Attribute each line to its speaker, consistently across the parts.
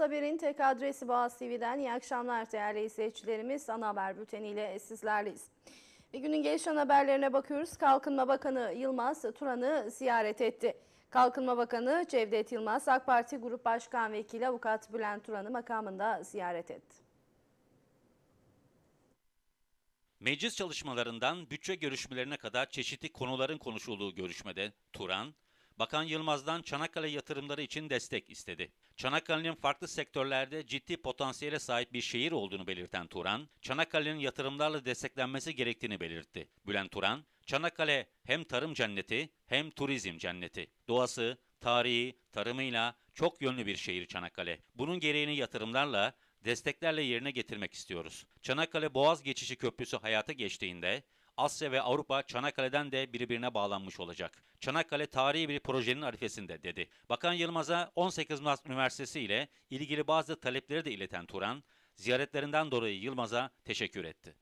Speaker 1: Haber'in tek adresi Boğaz TV'den iyi akşamlar değerli izleyicilerimiz. Ana Haber Bülteni ile sizlerleyiz. Bir günün gelişen haberlerine bakıyoruz. Kalkınma Bakanı Yılmaz Turan'ı ziyaret etti. Kalkınma Bakanı Cevdet Yılmaz, AK Parti Grup Başkan Vekili Avukat Bülent Turan'ı makamında ziyaret etti.
Speaker 2: Meclis çalışmalarından bütçe görüşmelerine kadar çeşitli konuların konuşulduğu görüşmede Turan, Bakan Yılmaz'dan Çanakkale yatırımları için destek istedi. Çanakkale'nin farklı sektörlerde ciddi potansiyele sahip bir şehir olduğunu belirten Turan, Çanakkale'nin yatırımlarla desteklenmesi gerektiğini belirtti. Bülent Turan, Çanakkale hem tarım cenneti hem turizm cenneti. Doğası, tarihi, tarımıyla çok yönlü bir şehir Çanakkale. Bunun gereğini yatırımlarla, desteklerle yerine getirmek istiyoruz. Çanakkale Boğaz Geçişi Köprüsü hayata geçtiğinde Asya ve Avrupa Çanakkale'den de birbirine bağlanmış olacak. Çanakkale tarihi bir projenin arifesinde dedi. Bakan Yılmaz'a 18 Mart Üniversitesi ile ilgili bazı talepleri de ileten Turan, ziyaretlerinden dolayı Yılmaz'a teşekkür etti.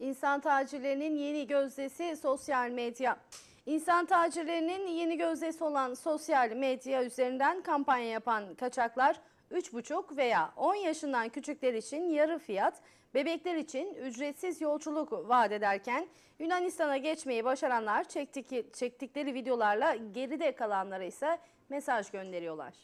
Speaker 1: İnsan tacirlerinin yeni gözdesi sosyal medya. İnsan tacirlerinin yeni gözdesi olan sosyal medya üzerinden kampanya yapan kaçaklar 3,5 veya 10 yaşından küçükler için yarı fiyat, bebekler için ücretsiz yolculuk vaat ederken Yunanistan'a geçmeyi başaranlar çektik, çektikleri videolarla geride kalanlara ise mesaj gönderiyorlar.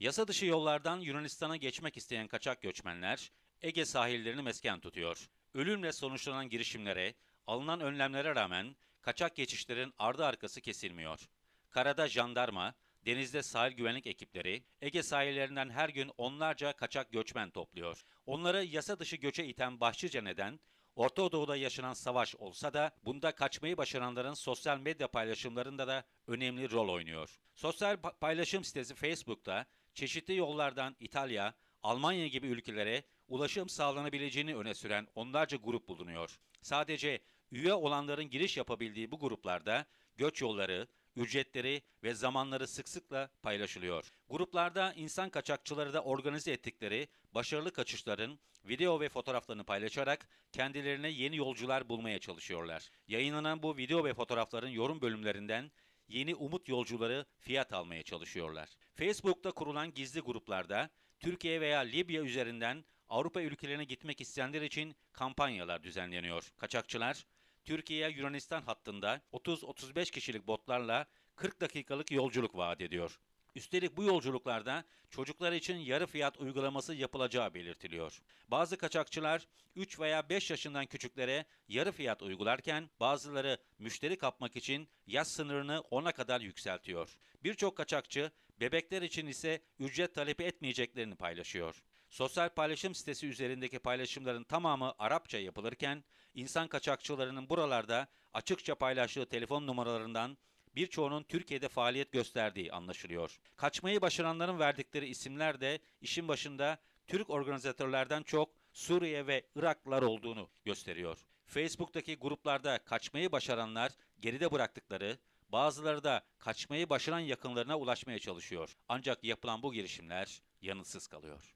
Speaker 2: Yasa dışı yollardan Yunanistan'a geçmek isteyen kaçak göçmenler Ege sahillerini mesken tutuyor. Ölümle sonuçlanan girişimlere, alınan önlemlere rağmen kaçak geçişlerin ardı arkası kesilmiyor. Karada jandarma, Denizde sahil güvenlik ekipleri Ege sahillerinden her gün onlarca kaçak göçmen topluyor. Onları yasa dışı göçe iten başlıca neden Orta Doğu'da yaşanan savaş olsa da bunda kaçmayı başaranların sosyal medya paylaşımlarında da önemli rol oynuyor. Sosyal paylaşım sitesi Facebook'ta çeşitli yollardan İtalya, Almanya gibi ülkelere ulaşım sağlanabileceğini öne süren onlarca grup bulunuyor. Sadece üye olanların giriş yapabildiği bu gruplarda göç yolları, ücretleri ve zamanları sık sıkla paylaşılıyor. Gruplarda insan kaçakçıları da organize ettikleri başarılı kaçışların video ve fotoğraflarını paylaşarak kendilerine yeni yolcular bulmaya çalışıyorlar. Yayınlanan bu video ve fotoğrafların yorum bölümlerinden yeni umut yolcuları fiyat almaya çalışıyorlar. Facebook'ta kurulan gizli gruplarda Türkiye veya Libya üzerinden Avrupa ülkelerine gitmek isteyenler için kampanyalar düzenleniyor. Kaçakçılar Türkiye'ye Yunanistan hattında 30-35 kişilik botlarla 40 dakikalık yolculuk vaat ediyor. Üstelik bu yolculuklarda çocuklar için yarı fiyat uygulaması yapılacağı belirtiliyor. Bazı kaçakçılar 3 veya 5 yaşından küçüklere yarı fiyat uygularken bazıları müşteri kapmak için yaş sınırını 10'a kadar yükseltiyor. Birçok kaçakçı bebekler için ise ücret talep etmeyeceklerini paylaşıyor. Sosyal paylaşım sitesi üzerindeki paylaşımların tamamı Arapça yapılırken, insan kaçakçılarının buralarda açıkça paylaştığı telefon numaralarından birçoğunun Türkiye'de faaliyet gösterdiği anlaşılıyor. Kaçmayı başaranların verdikleri isimler de işin başında Türk organizatörlerden çok Suriye ve Iraklılar olduğunu gösteriyor. Facebook'taki gruplarda kaçmayı başaranlar geride bıraktıkları, bazıları da kaçmayı başaran yakınlarına ulaşmaya çalışıyor. Ancak yapılan bu girişimler yanıtsız kalıyor.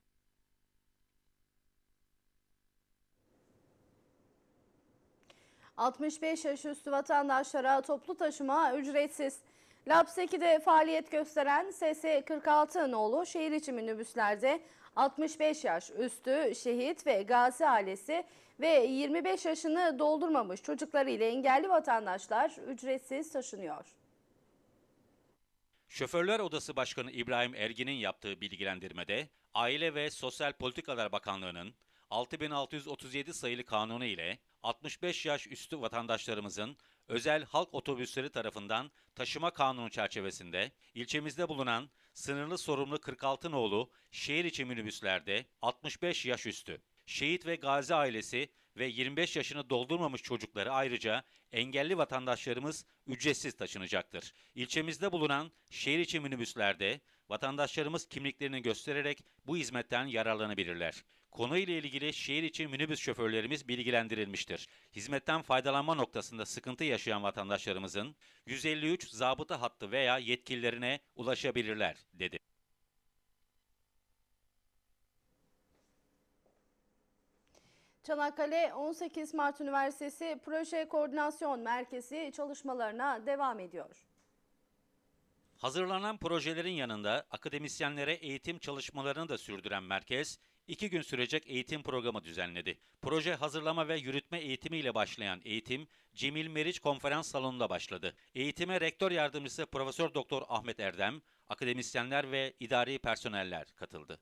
Speaker 1: 65 yaş üstü vatandaşlara toplu taşıma ücretsiz. Lapseki'de faaliyet gösteren SS46 nolu şehir içi minibüslerde 65 yaş üstü şehit ve gazi ailesi ve 25 yaşını doldurmamış çocukları ile engelli vatandaşlar ücretsiz taşınıyor.
Speaker 2: Şoförler Odası Başkanı İbrahim Ergin'in yaptığı bilgilendirmede Aile ve Sosyal Politikalar Bakanlığı'nın 6637 sayılı kanunu ile 65 yaş üstü vatandaşlarımızın özel halk otobüsleri tarafından taşıma kanunu çerçevesinde ilçemizde bulunan sınırlı sorumlu 46 nolu şehir içi minibüslerde 65 yaş üstü, şehit ve gazi ailesi ve 25 yaşını doldurmamış çocukları ayrıca engelli vatandaşlarımız ücretsiz taşınacaktır. İlçemizde bulunan şehir içi minibüslerde vatandaşlarımız kimliklerini göstererek bu hizmetten yararlanabilirler. Konuyla ilgili şehir için minibüs şoförlerimiz bilgilendirilmiştir. Hizmetten faydalanma noktasında sıkıntı yaşayan vatandaşlarımızın 153 zabıta hattı veya yetkililerine ulaşabilirler, dedi.
Speaker 1: Çanakkale 18 Mart Üniversitesi Proje Koordinasyon Merkezi çalışmalarına devam ediyor.
Speaker 2: Hazırlanan projelerin yanında akademisyenlere eğitim çalışmalarını da sürdüren merkez, iki gün sürecek eğitim programı düzenledi. Proje hazırlama ve yürütme eğitimiyle başlayan eğitim Cemil Meriç Konferans Salonu'nda başladı. Eğitime rektör yardımcısı Profesör Doktor Ahmet Erdem, akademisyenler ve idari personeller katıldı.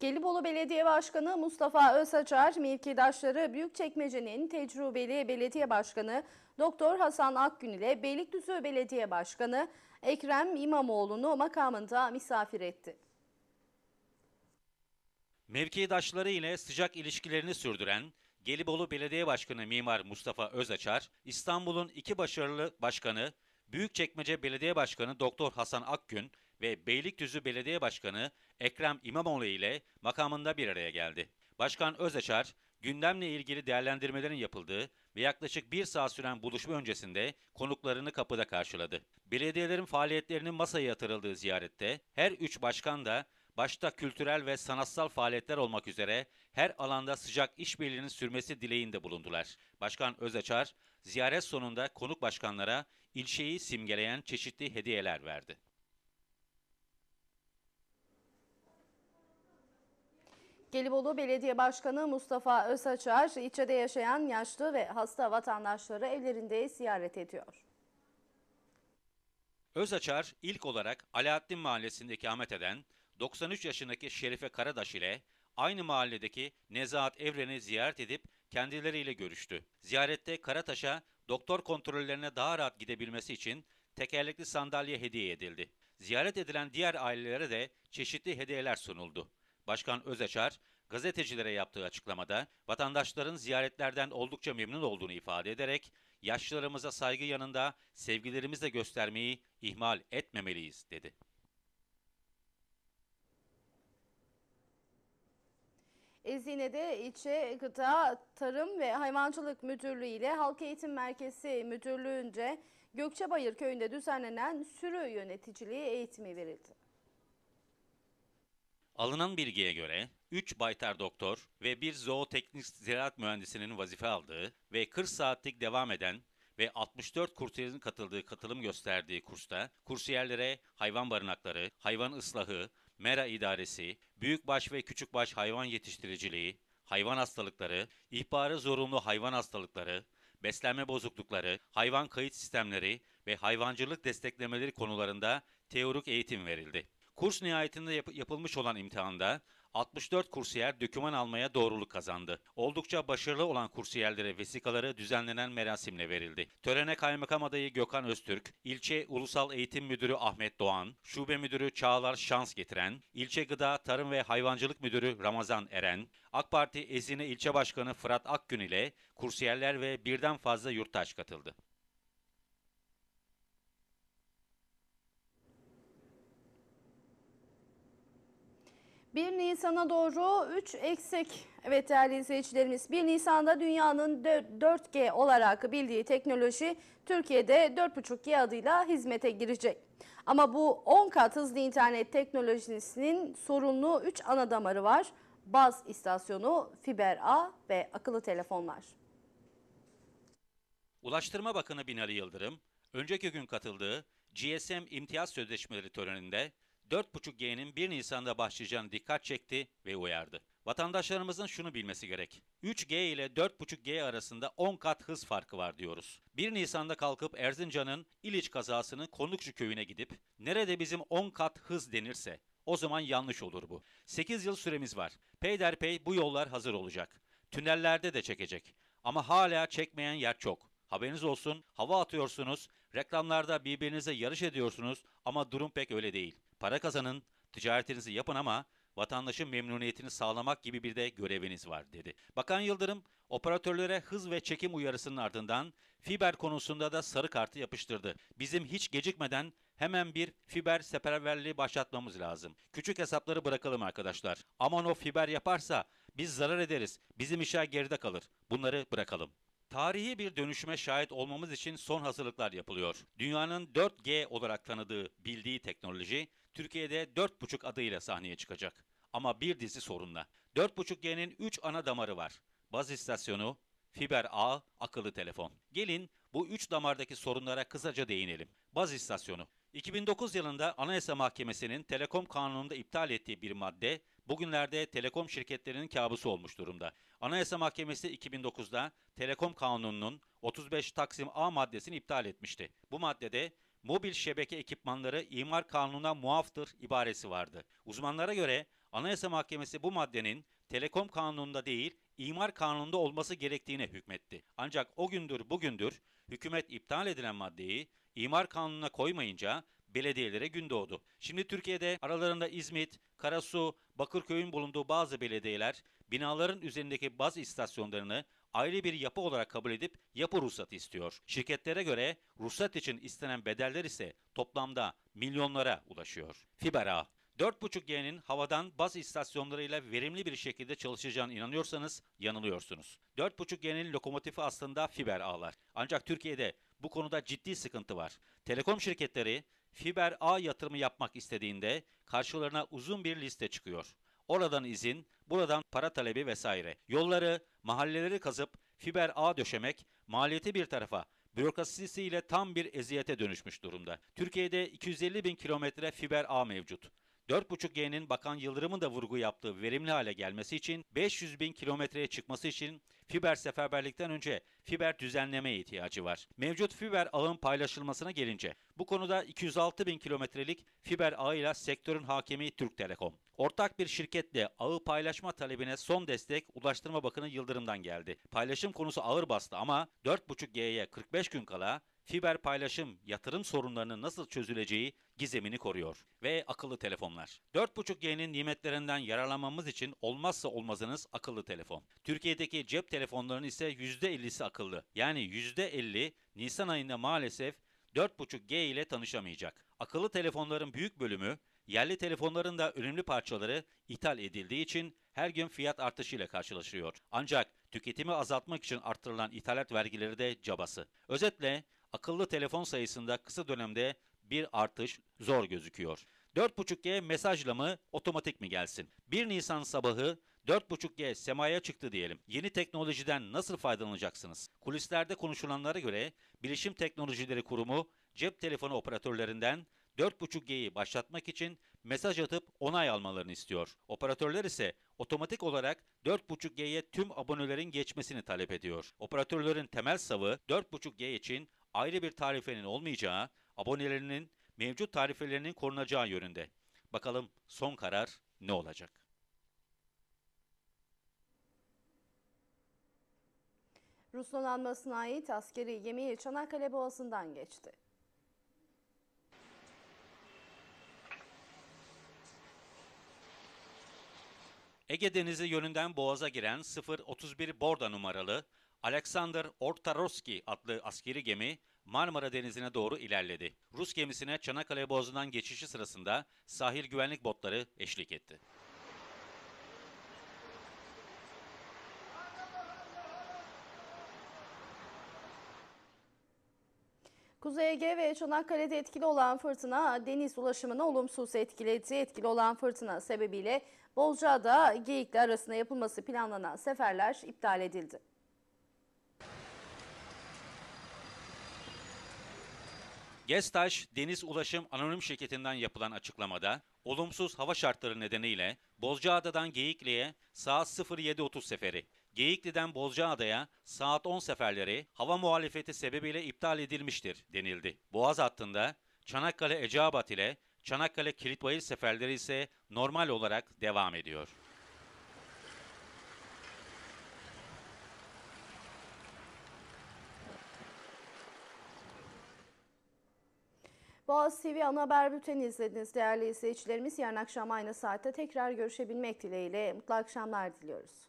Speaker 1: Gelibolu Belediye Başkanı Mustafa Özsaçar, mevkidaşları Büyükçekmece'nin tecrübeli belediye başkanı Doktor Hasan Akgün ile Beylikdüzü Belediye Başkanı Ekrem İmamoğlu'nu makamında misafir etti.
Speaker 2: Mevkidaşları ile sıcak ilişkilerini sürdüren Gelibolu Belediye Başkanı Mimar Mustafa Özaçar, İstanbul'un iki başarılı başkanı Büyükçekmece Belediye Başkanı Doktor Hasan Akgün ve Beylikdüzü Belediye Başkanı Ekrem İmamoğlu ile makamında bir araya geldi. Başkan Özeçer, gündemle ilgili değerlendirmelerin yapıldığı ve yaklaşık bir saat süren buluşma öncesinde konuklarını kapıda karşıladı. Belediyelerin faaliyetlerinin masaya yatırıldığı ziyarette her üç başkan da başta kültürel ve sanatsal faaliyetler olmak üzere her alanda sıcak işbirliğinin sürmesi dileğinde bulundular. Başkan Özaçar, ziyaret sonunda konuk başkanlara ilçeyi simgeleyen çeşitli hediyeler verdi.
Speaker 1: Gelibolu Belediye Başkanı Mustafa Ösaçar, ilçede yaşayan yaşlı ve hasta vatandaşları evlerinde ziyaret ediyor.
Speaker 2: Özaçar ilk olarak Alaaddin Mahallesi'ndeki Eden, 93 yaşındaki Şerife Karadaş ile aynı mahalledeki Nezahat Evren'i ziyaret edip kendileriyle görüştü. Ziyarette Karataş'a doktor kontrollerine daha rahat gidebilmesi için tekerlekli sandalye hediye edildi. Ziyaret edilen diğer ailelere de çeşitli hediyeler sunuldu. Başkan Özeçer, gazetecilere yaptığı açıklamada vatandaşların ziyaretlerden oldukça memnun olduğunu ifade ederek yaşlılarımıza saygı yanında sevgilerimizi de göstermeyi ihmal etmemeliyiz dedi.
Speaker 1: Ezine'de ilçe Gıda, Tarım ve Hayvancılık Müdürlüğü ile Halk Eğitim Merkezi Müdürlüğü'nce Gökçebayır Köyü'nde düzenlenen sürü yöneticiliği eğitimi verildi.
Speaker 2: Alınan bilgiye göre 3 baytar doktor ve bir zooteknik ziraat mühendisinin vazife aldığı ve 40 saatlik devam eden ve 64 kursiyerin katıldığı katılım gösterdiği kursta kursiyerlere hayvan barınakları, hayvan ıslahı, mera idaresi, büyükbaş ve küçükbaş hayvan yetiştiriciliği, hayvan hastalıkları, ihbarı zorunlu hayvan hastalıkları, beslenme bozuklukları, hayvan kayıt sistemleri ve hayvancılık desteklemeleri konularında teorik eğitim verildi. Kurs nihayetinde yap- yapılmış olan imtihanda 64 kursiyer döküman almaya doğruluk kazandı. Oldukça başarılı olan kursiyerlere vesikaları düzenlenen merasimle verildi. Törene kaymakam adayı Gökhan Öztürk, ilçe Ulusal Eğitim Müdürü Ahmet Doğan, şube müdürü Çağlar Şans getiren, ilçe Gıda, Tarım ve Hayvancılık Müdürü Ramazan Eren, AK Parti Ezine İlçe Başkanı Fırat Akgün ile kursiyerler ve birden fazla yurttaş katıldı.
Speaker 1: 1 Nisan'a doğru 3 eksik. Evet değerli izleyicilerimiz 1 Nisan'da dünyanın 4G olarak bildiği teknoloji Türkiye'de 4.5G adıyla hizmete girecek. Ama bu 10 kat hızlı internet teknolojisinin sorunlu 3 ana damarı var. Baz istasyonu, fiber ağ ve akıllı telefonlar.
Speaker 2: Ulaştırma Bakanı Binali Yıldırım, önceki gün katıldığı GSM imtiyaz sözleşmeleri töreninde 4.5G'nin 1 Nisan'da başlayacağını dikkat çekti ve uyardı. Vatandaşlarımızın şunu bilmesi gerek. 3G ile 4.5G arasında 10 kat hız farkı var diyoruz. 1 Nisan'da kalkıp Erzincan'ın İliç kazasının Konukçu köyüne gidip nerede bizim 10 kat hız denirse o zaman yanlış olur bu. 8 yıl süremiz var. Peyderpey bu yollar hazır olacak. Tünellerde de çekecek. Ama hala çekmeyen yer çok. Haberiniz olsun, hava atıyorsunuz, reklamlarda birbirinize yarış ediyorsunuz ama durum pek öyle değil. Para kazanın, ticaretinizi yapın ama vatandaşın memnuniyetini sağlamak gibi bir de göreviniz var dedi. Bakan Yıldırım operatörlere hız ve çekim uyarısının ardından fiber konusunda da sarı kartı yapıştırdı. Bizim hiç gecikmeden hemen bir fiber seferberliği başlatmamız lazım. Küçük hesapları bırakalım arkadaşlar. Aman o fiber yaparsa biz zarar ederiz. Bizim işler geride kalır. Bunları bırakalım. Tarihi bir dönüşüme şahit olmamız için son hazırlıklar yapılıyor. Dünyanın 4G olarak tanıdığı, bildiği teknoloji Türkiye'de 4.5 adıyla sahneye çıkacak. Ama bir dizi sorunla. 4.5G'nin 3 ana damarı var. Baz istasyonu, fiber ağ, akıllı telefon. Gelin bu 3 damardaki sorunlara kısaca değinelim. Baz istasyonu. 2009 yılında Anayasa Mahkemesi'nin Telekom Kanunu'nda iptal ettiği bir madde bugünlerde telekom şirketlerinin kabusu olmuş durumda. Anayasa Mahkemesi 2009'da Telekom Kanunu'nun 35 Taksim A maddesini iptal etmişti. Bu maddede mobil şebeke ekipmanları imar kanununa muaftır ibaresi vardı. Uzmanlara göre Anayasa Mahkemesi bu maddenin Telekom Kanunu'nda değil, imar Kanunu'nda olması gerektiğine hükmetti. Ancak o gündür bugündür hükümet iptal edilen maddeyi imar Kanunu'na koymayınca belediyelere gün doğdu. Şimdi Türkiye'de aralarında İzmit, Karasu, Bakırköy'ün bulunduğu bazı belediyeler binaların üzerindeki baz istasyonlarını ayrı bir yapı olarak kabul edip yapı ruhsatı istiyor. Şirketlere göre ruhsat için istenen bedeller ise toplamda milyonlara ulaşıyor. Fiber Ağ 4.5G'nin havadan baz istasyonlarıyla verimli bir şekilde çalışacağına inanıyorsanız yanılıyorsunuz. 4.5G'nin lokomotifi aslında fiber ağlar. Ancak Türkiye'de bu konuda ciddi sıkıntı var. Telekom şirketleri fiber ağ yatırımı yapmak istediğinde karşılarına uzun bir liste çıkıyor. Oradan izin, buradan para talebi vesaire. Yolları, mahalleleri kazıp fiber ağ döşemek, maliyeti bir tarafa, bürokrasisiyle tam bir eziyete dönüşmüş durumda. Türkiye'de 250 bin kilometre fiber ağ mevcut. 4.5G'nin Bakan Yıldırım'ın da vurgu yaptığı verimli hale gelmesi için 500 bin kilometreye çıkması için fiber seferberlikten önce fiber düzenleme ihtiyacı var. Mevcut fiber ağın paylaşılmasına gelince bu konuda 206 bin kilometrelik fiber ağıyla sektörün hakemi Türk Telekom. Ortak bir şirketle ağı paylaşma talebine son destek Ulaştırma Bakanı Yıldırım'dan geldi. Paylaşım konusu ağır bastı ama 4.5G'ye 45 gün kala fiber paylaşım yatırım sorunlarının nasıl çözüleceği gizemini koruyor ve akıllı telefonlar. 4.5G'nin nimetlerinden yararlanmamız için olmazsa olmazınız akıllı telefon. Türkiye'deki cep telefonlarının ise %50'si akıllı. Yani %50 Nisan ayında maalesef 4.5G ile tanışamayacak. Akıllı telefonların büyük bölümü Yerli telefonların da önemli parçaları ithal edildiği için her gün fiyat artışıyla karşılaşıyor. Ancak tüketimi azaltmak için artırılan ithalat vergileri de cabası. Özetle akıllı telefon sayısında kısa dönemde bir artış zor gözüküyor. 4.5G mesajla mı otomatik mi gelsin? 1 Nisan sabahı 4.5G semaya çıktı diyelim. Yeni teknolojiden nasıl faydalanacaksınız? Kulislerde konuşulanlara göre Bilişim Teknolojileri Kurumu cep telefonu operatörlerinden 4.5G'yi başlatmak için mesaj atıp onay almalarını istiyor. Operatörler ise otomatik olarak 4.5G'ye tüm abonelerin geçmesini talep ediyor. Operatörlerin temel savı 4.5G için ayrı bir tarifenin olmayacağı, abonelerinin mevcut tarifelerinin korunacağı yönünde. Bakalım son karar ne olacak?
Speaker 1: Ruslananmasına ait askeri gemi Çanakkale Boğazı'ndan geçti.
Speaker 2: Ege Denizi yönünden Boğaz'a giren 031 Borda numaralı Alexander Ortaroski adlı askeri gemi Marmara Denizi'ne doğru ilerledi. Rus gemisine Çanakkale Boğazı'ndan geçişi sırasında sahil güvenlik botları eşlik etti.
Speaker 1: Kuzey Ege ve Çanakkale'de etkili olan fırtına deniz ulaşımını olumsuz etkiledi. Etkili olan fırtına sebebiyle Bolca'da Geyikli arasında yapılması planlanan seferler iptal edildi.
Speaker 2: Gestaş Deniz Ulaşım Anonim Şirketi'nden yapılan açıklamada olumsuz hava şartları nedeniyle Bozcaada'dan Geyikli'ye saat 07.30 seferi, Geyikli'den Bozcaada'ya saat 10 seferleri hava muhalefeti sebebiyle iptal edilmiştir denildi. Boğaz hattında Çanakkale Eceabat ile Çanakkale Kilitbayır seferleri ise normal olarak devam ediyor.
Speaker 1: Boğaz TV ana haber bülteni izlediniz değerli izleyicilerimiz. Yarın akşam aynı saatte tekrar görüşebilmek dileğiyle mutlu akşamlar diliyoruz.